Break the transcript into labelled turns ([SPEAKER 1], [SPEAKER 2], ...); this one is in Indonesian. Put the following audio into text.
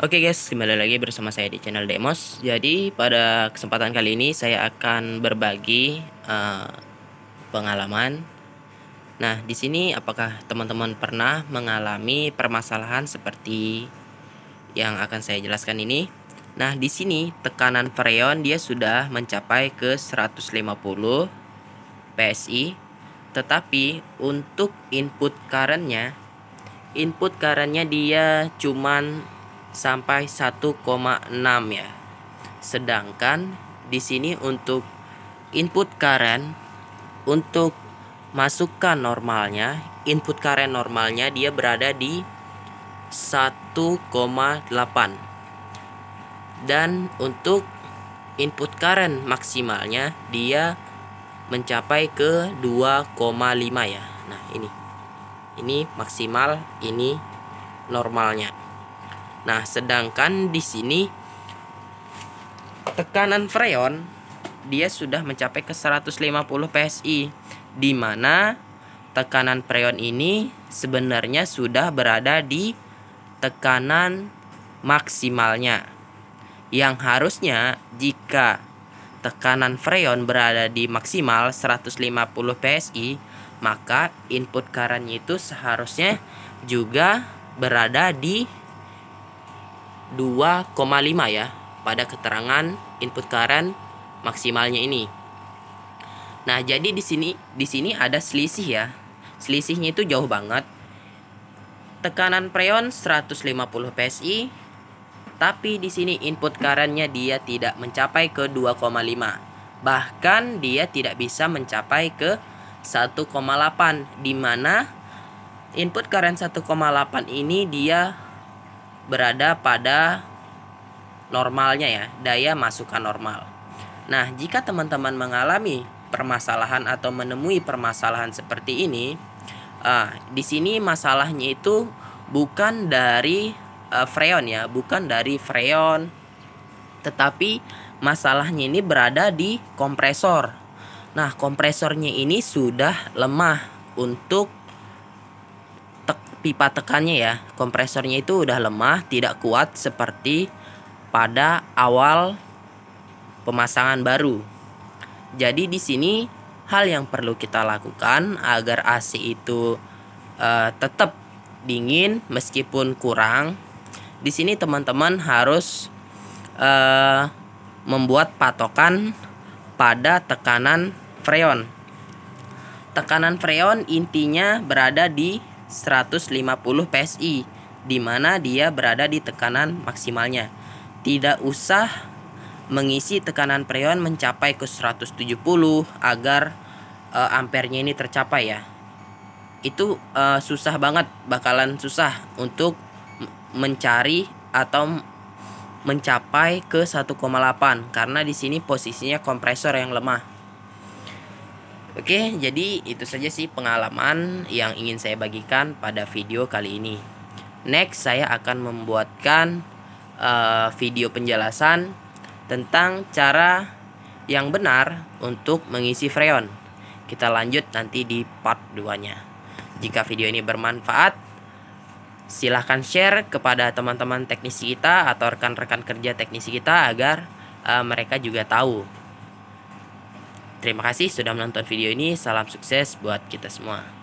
[SPEAKER 1] Oke okay guys, kembali lagi bersama saya di channel Demos. Jadi pada kesempatan kali ini saya akan berbagi uh, pengalaman. Nah di sini apakah teman-teman pernah mengalami permasalahan seperti yang akan saya jelaskan ini? Nah di sini tekanan freon dia sudah mencapai ke 150 psi, tetapi untuk input currentnya, input currentnya dia cuman sampai 1,6 ya. Sedangkan di sini untuk input current untuk masukkan normalnya, input current normalnya dia berada di 1,8. Dan untuk input current maksimalnya dia mencapai ke 2,5 ya. Nah, ini. Ini maksimal, ini normalnya. Nah, sedangkan di sini tekanan freon dia sudah mencapai ke 150 PSI di mana tekanan freon ini sebenarnya sudah berada di tekanan maksimalnya yang harusnya jika tekanan freon berada di maksimal 150 PSI maka input karannya itu seharusnya juga berada di 2,5 ya pada keterangan input current maksimalnya ini. Nah, jadi di sini di sini ada selisih ya. Selisihnya itu jauh banget. Tekanan preon 150 PSI tapi di sini input current-nya dia tidak mencapai ke 2,5. Bahkan dia tidak bisa mencapai ke 1,8 di mana input current 1,8 ini dia berada pada normalnya ya, daya masukan normal. Nah, jika teman-teman mengalami permasalahan atau menemui permasalahan seperti ini, uh, di sini masalahnya itu bukan dari uh, freon ya, bukan dari freon, tetapi masalahnya ini berada di kompresor. Nah, kompresornya ini sudah lemah untuk pipa tekannya ya kompresornya itu udah lemah tidak kuat seperti pada awal pemasangan baru jadi di sini hal yang perlu kita lakukan agar AC itu uh, tetap dingin meskipun kurang di sini teman-teman harus uh, membuat patokan pada tekanan freon tekanan freon intinya berada di 150 PSI di mana dia berada di tekanan maksimalnya. Tidak usah mengisi tekanan preon mencapai ke 170 agar e, ampernya ini tercapai ya. Itu e, susah banget, bakalan susah untuk mencari atau mencapai ke 1,8 karena di sini posisinya kompresor yang lemah. Oke, jadi itu saja sih pengalaman yang ingin saya bagikan pada video kali ini. Next, saya akan membuatkan uh, video penjelasan tentang cara yang benar untuk mengisi freon. Kita lanjut nanti di part 2-nya. Jika video ini bermanfaat, silahkan share kepada teman-teman teknisi kita atau rekan-rekan kerja teknisi kita agar uh, mereka juga tahu Terima kasih sudah menonton video ini. Salam sukses buat kita semua.